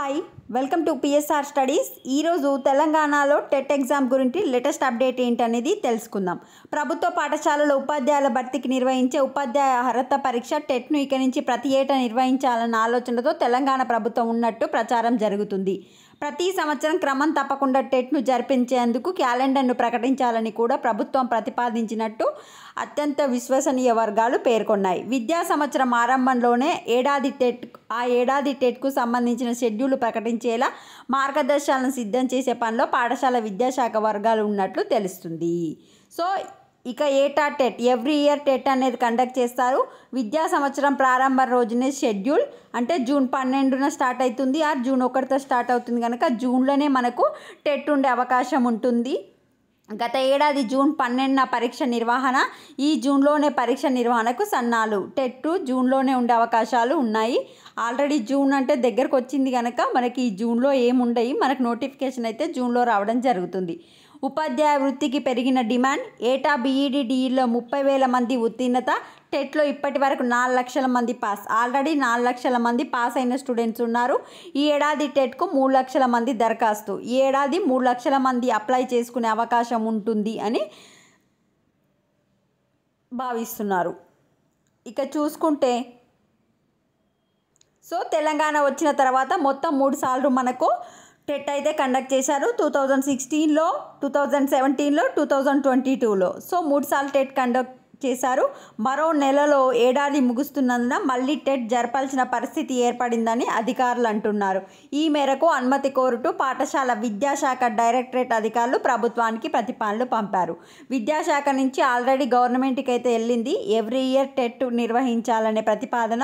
hi welcome to PSR studies ఈరోజు తెలంగాణలో TET exam గురించి లేటెస్ట్ అప్డేట్ ఏంటనేది తెలుసుకుందాం ప్రభుత్వ పాఠశాలల ఉపాధ్యాయుల భర్తీకి నిర్వహించే ఉపాధ్యాయ అర్హత పరీక్ష టెట్ను ఇక నుంచి ప్రతి ఏటా నిర్వహించాలన్న ఆలోచనతో తెలంగాణ ప్రభుత్వం ఉన్నట్టు ప్రచారం జరుగుతుంది ప్రతి సంవత్సరం క్రమం తప్పకుండా టెట్ను జరిపించేందుకు క్యాలెండర్ను ప్రకటించాలని కూడా ప్రభుత్వం ప్రతిపాదించినట్టు అత్యంత విశ్వసనీయ వర్గాలు పేర్కొన్నాయి విద్యా సంవత్సరం ఆరంభంలోనే ఏడాది టెట్ ఆ ఏడాది టెట్కు సంబంధించిన షెడ్యూల్ ప్రకటించేలా మార్గదర్శకాలను సిద్ధం చేసే పనిలో పాఠశాల విద్యాశాఖ వర్గాలు ఉన్నట్లు తెలుస్తుంది సో ఇక ఏటా టెట్ ఎవ్రీ ఇయర్ టెట్ అనేది కండక్ట్ చేస్తారు విద్యా సంవత్సరం ప్రారంభ రోజునే షెడ్యూల్ అంటే జూన్ పన్నెండున స్టార్ట్ అవుతుంది ఆ జూన్ ఒకటితో స్టార్ట్ అవుతుంది కనుక జూన్లోనే మనకు టెట్ ఉండే అవకాశం ఉంటుంది గత ఏడాది జూన్ పన్నెండున పరీక్ష నిర్వహణ ఈ జూన్లోనే పరీక్ష నిర్వహణకు సన్నాలు టెట్ జూన్లోనే ఉండే అవకాశాలు ఉన్నాయి ఆల్రెడీ జూన్ అంటే దగ్గరకు వచ్చింది కనుక మనకి ఈ జూన్లో ఏముండయి మనకు నోటిఫికేషన్ అయితే జూన్లో రావడం జరుగుతుంది ఉపాధ్యాయ వృత్తికి పెరిగిన డిమాండ్ ఏటా బీఈడి ముప్పై వేల మంది ఉత్తీర్ణత టెట్లో ఇప్పటి వరకు నాలుగు లక్షల మంది పాస్ ఆల్రెడీ నాలుగు లక్షల మంది పాస్ అయిన స్టూడెంట్స్ ఉన్నారు ఈ ఏడాది టెట్కు మూడు లక్షల మంది దరఖాస్తు ఈ ఏడాది మూడు లక్షల మంది అప్లై చేసుకునే అవకాశం ఉంటుంది అని భావిస్తున్నారు ఇక చూసుకుంటే సో తెలంగాణ వచ్చిన తర్వాత మొత్తం మూడు సార్లు మనకు టెట్ అయితే కండక్ట్ చేశారు టూ థౌజండ్ సిక్స్టీన్లో టూ థౌజండ్ సెవెంటీన్లో టూ థౌజండ్ ట్వంటీ టూలో సో మూడుసార్లు టెట్ కండక్ట్ చేశారు మరో నెలలో ఏడాది ముగుస్తున్నందున మళ్ళీ టెట్ జరపాల్సిన పరిస్థితి ఏర్పడిందని అధికారులు అంటున్నారు ఈ మేరకు అనుమతి కోరుతూ పాఠశాల విద్యాశాఖ డైరెక్టరేట్ అధికారులు ప్రభుత్వానికి ప్రతిపాదనలు పంపారు విద్యాశాఖ నుంచి ఆల్రెడీ గవర్నమెంట్కి అయితే వెళ్ళింది ఎవ్రీ ఇయర్ టెట్ నిర్వహించాలనే ప్రతిపాదన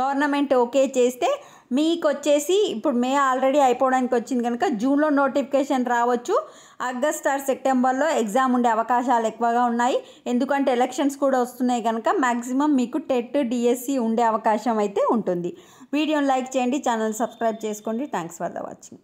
గవర్నమెంట్ ఓకే చేస్తే మీకు వచ్చేసి ఇప్పుడు మే ఆల్రెడీ అయిపోవడానికి వచ్చింది కనుక జూన్లో నోటిఫికేషన్ రావచ్చు ఆగస్ట్ ఆర్ సెప్టెంబర్లో ఎగ్జామ్ ఉండే అవకాశాలు ఎక్కువగా ఉన్నాయి ఎందుకంటే ఎలక్షన్స్ కూడా వస్తున్నాయి కనుక మ్యాక్సిమం మీకు టెట్ డిఎస్సి ఉండే అవకాశం అయితే ఉంటుంది వీడియోని లైక్ చేయండి ఛానల్ సబ్స్క్రైబ్ చేసుకోండి థ్యాంక్స్ ఫర్ ద వాచింగ్